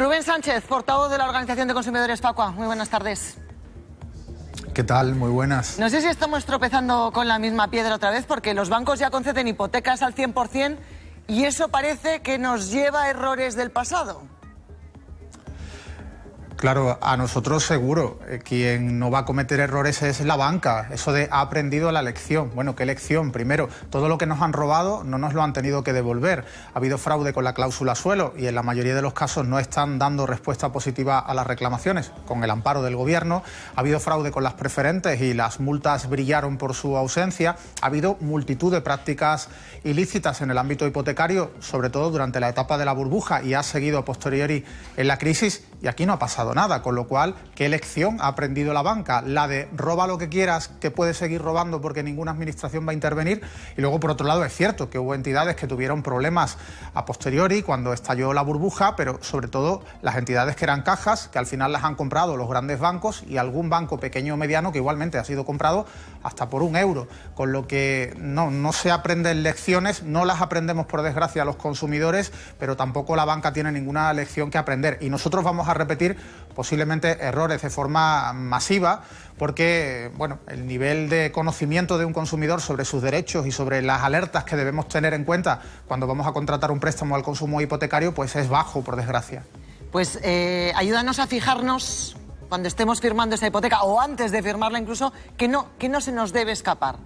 Rubén Sánchez, portavoz de la Organización de Consumidores Facua. Muy buenas tardes. ¿Qué tal? Muy buenas. No sé si estamos tropezando con la misma piedra otra vez porque los bancos ya conceden hipotecas al 100% y eso parece que nos lleva a errores del pasado. Claro, a nosotros seguro. Eh, quien no va a cometer errores es la banca. Eso de ha aprendido la lección. Bueno, ¿qué lección? Primero, todo lo que nos han robado no nos lo han tenido que devolver. Ha habido fraude con la cláusula suelo y en la mayoría de los casos no están dando respuesta positiva a las reclamaciones, con el amparo del gobierno. Ha habido fraude con las preferentes y las multas brillaron por su ausencia. Ha habido multitud de prácticas ilícitas en el ámbito hipotecario, sobre todo durante la etapa de la burbuja y ha seguido a posteriori en la crisis y aquí no ha pasado nada, con lo cual, ¿qué lección ha aprendido la banca? La de roba lo que quieras, que puedes seguir robando porque ninguna administración va a intervenir. Y luego, por otro lado, es cierto que hubo entidades que tuvieron problemas a posteriori cuando estalló la burbuja, pero sobre todo las entidades que eran cajas, que al final las han comprado los grandes bancos y algún banco pequeño o mediano que igualmente ha sido comprado hasta por un euro. Con lo que no, no se aprenden lecciones, no las aprendemos por desgracia los consumidores, pero tampoco la banca tiene ninguna lección que aprender. Y nosotros vamos a repetir posiblemente errores de forma masiva, porque bueno, el nivel de conocimiento de un consumidor sobre sus derechos y sobre las alertas que debemos tener en cuenta cuando vamos a contratar un préstamo al consumo hipotecario, pues es bajo, por desgracia. Pues eh, ayúdanos a fijarnos cuando estemos firmando esa hipoteca o antes de firmarla incluso, que no se nos debe escapar.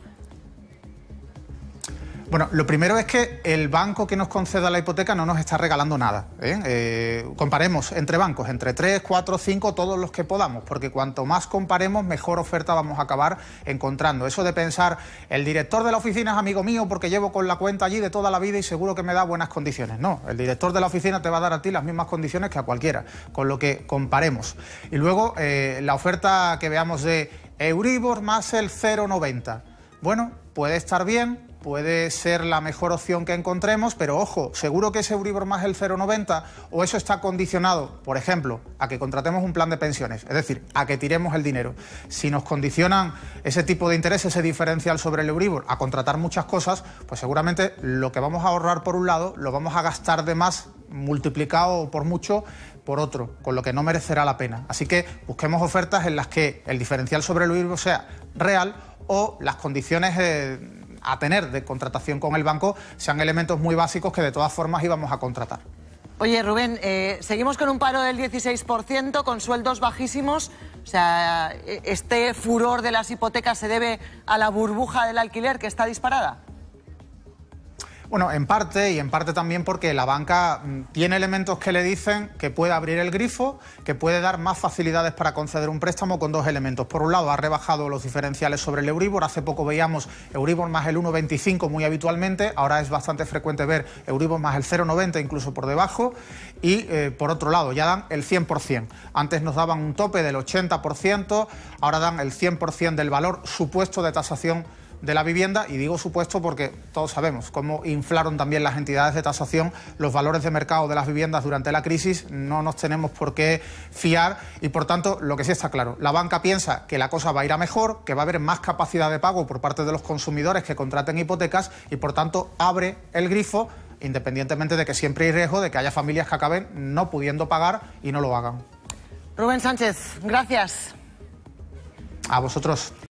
Bueno, lo primero es que el banco que nos conceda la hipoteca no nos está regalando nada. ¿eh? Eh, comparemos entre bancos, entre 3, 4, 5, todos los que podamos, porque cuanto más comparemos, mejor oferta vamos a acabar encontrando. Eso de pensar, el director de la oficina es amigo mío porque llevo con la cuenta allí de toda la vida y seguro que me da buenas condiciones. No, el director de la oficina te va a dar a ti las mismas condiciones que a cualquiera, con lo que comparemos. Y luego eh, la oferta que veamos de Euribor más el 0,90. Bueno, puede estar bien, puede ser la mejor opción que encontremos, pero ojo, seguro que ese Euribor más el 0,90 o eso está condicionado, por ejemplo, a que contratemos un plan de pensiones, es decir, a que tiremos el dinero. Si nos condicionan ese tipo de interés, ese diferencial sobre el Euribor, a contratar muchas cosas, pues seguramente lo que vamos a ahorrar por un lado lo vamos a gastar de más multiplicado por mucho por otro, con lo que no merecerá la pena. Así que busquemos ofertas en las que el diferencial sobre el Euribor sea real o las condiciones... Eh, a tener de contratación con el banco sean elementos muy básicos que de todas formas íbamos a contratar. Oye, Rubén, eh, seguimos con un paro del 16%, con sueldos bajísimos. O sea, eh, ¿este furor de las hipotecas se debe a la burbuja del alquiler que está disparada? Bueno, en parte y en parte también porque la banca mm, tiene elementos que le dicen que puede abrir el grifo, que puede dar más facilidades para conceder un préstamo con dos elementos. Por un lado, ha rebajado los diferenciales sobre el Euribor. Hace poco veíamos Euribor más el 1,25 muy habitualmente. Ahora es bastante frecuente ver Euribor más el 0,90 incluso por debajo. Y eh, por otro lado, ya dan el 100%. Antes nos daban un tope del 80%, ahora dan el 100% del valor supuesto de tasación de la vivienda y digo supuesto porque todos sabemos cómo inflaron también las entidades de tasación los valores de mercado de las viviendas durante la crisis, no nos tenemos por qué fiar y por tanto lo que sí está claro, la banca piensa que la cosa va a ir a mejor, que va a haber más capacidad de pago por parte de los consumidores que contraten hipotecas y por tanto abre el grifo independientemente de que siempre hay riesgo de que haya familias que acaben no pudiendo pagar y no lo hagan. Rubén Sánchez, gracias. A vosotros.